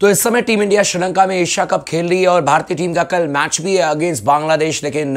तो इस समय टीम इंडिया श्रीलंका में एशिया कप खेल रही है और भारतीय टीम का कल मैच भी है अगेंस्ट बांग्लादेश लेकिन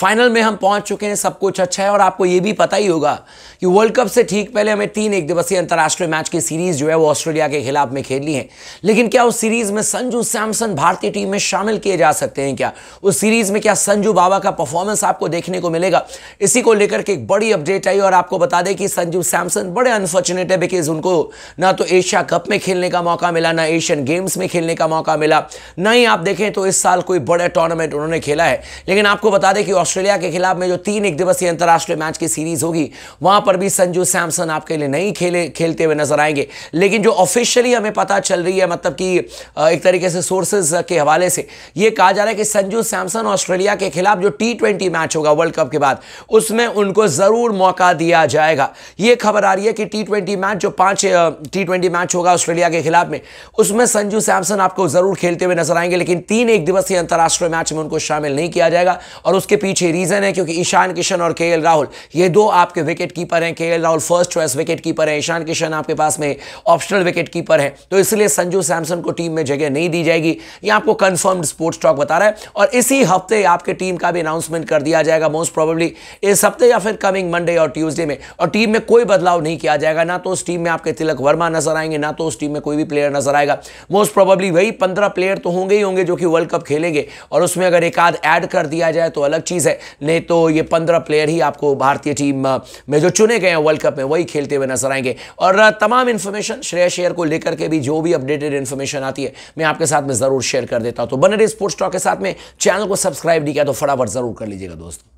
फाइनल में हम पहुंच चुके हैं सब कुछ अच्छा है और आपको ये भी पता ही होगा कि वर्ल्ड कप से ठीक पहले हमें तीन एक दिवसीय अंतर्राष्ट्रीय मैच की सीरीज जो है वो ऑस्ट्रेलिया के खिलाफ में खेल है लेकिन क्या उस सीरीज में संजू सैमसन भारतीय टीम में शामिल किए जा सकते हैं क्या उस सीरीज में क्या संजू बाबा का परफॉर्मेंस आपको देखने को मिलेगा इसी को लेकर के एक बड़ी अपडेट आई और आपको बता दें कि संजू सैमसन बड़े अनफॉर्चुनेट है बिकॉज उनको ना तो एशिया कप में खेलने का मौका मिला ना एशियन गेम गेम्स में खेलने का मौका मिला नहीं आप देखें तो इस साल कोई बड़े टूर्नामेंट उन्होंने खेला है लेकिन आपको बता दें कि ऑस्ट्रेलिया के खिलाफ में जो तीन एक दिवसीय अंतर्राष्ट्रीय मैच की सीरीज होगी वहां पर भी संजू सैमसन आपके लिए नहीं खेले खेलते हुए नजर आएंगे लेकिन जो ऑफिशियली हमें पता चल रही है मतलब कि एक तरीके से सोर्सेज के हवाले से यह कहा जा रहा है कि संजू सैमसन ऑस्ट्रेलिया के खिलाफ जो टी मैच होगा वर्ल्ड कप के बाद उसमें उनको ज़रूर मौका दिया जाएगा यह खबर आ रही है कि टी मैच जो पांच टी मैच होगा ऑस्ट्रेलिया के खिलाफ में उसमें संजू सैमसन आपको जरूर खेलते हुए नजर आएंगे लेकिन तीन एक दिवसीय अंतर्राष्ट्रीय मैच में उनको शामिल नहीं किया जाएगा और उसके पीछे रीजन है क्योंकि ईशान किशन और के राहुल ये दो आपके विकेट कीपर हैं K Rahul first choice wicket keeper है ईशान किशन आपके पास में ऑप्शनल विकेट कीपर है तो इसलिए संजू सैमसन को टीम में जगह नहीं दी जाएगी ये आपको कंफर्म्ड स्पोर्ट्स टॉक बता रहा है और इसी हफ्ते आपके टीम का भी अनाउंसमेंट कर दिया जाएगा मोस्ट प्रोबेबली इस हफ्ते या फिर कमिंग मंडे और ट्यूजडे में और टीम में कोई बदलाव नहीं किया जाएगा ना तो उस टीम में आपके तिलक वर्मा नजर आएंगे ना तो उस टीम में कोई भी प्लेयर नजर आएगा मोस्ट प्रोबेबली वही पंद्रह प्लेयर तो होंगे ही होंगे जो कि वर्ल्ड कप खेलेंगे और उसमें अगर एक आध ऐड कर दिया जाए तो अलग चीज़ है नहीं तो ये पंद्रह प्लेयर ही आपको भारतीय टीम में जो चुने गए हैं वर्ल्ड कप में वही खेलते हुए नजर आएंगे और तमाम इन्फॉर्मेशन श्रेय शेयर को लेकर के भी जो भी अपडेटेड इन्फॉर्मेशन आती है मैं आपके साथ में ज़रूर शेयर कर देता हूँ तो बने रही स्पोर्ट्स टॉक के साथ में चैनल को सब्सक्राइब नहीं किया तो फटाफट ज़रूर कर लीजिएगा दोस्तों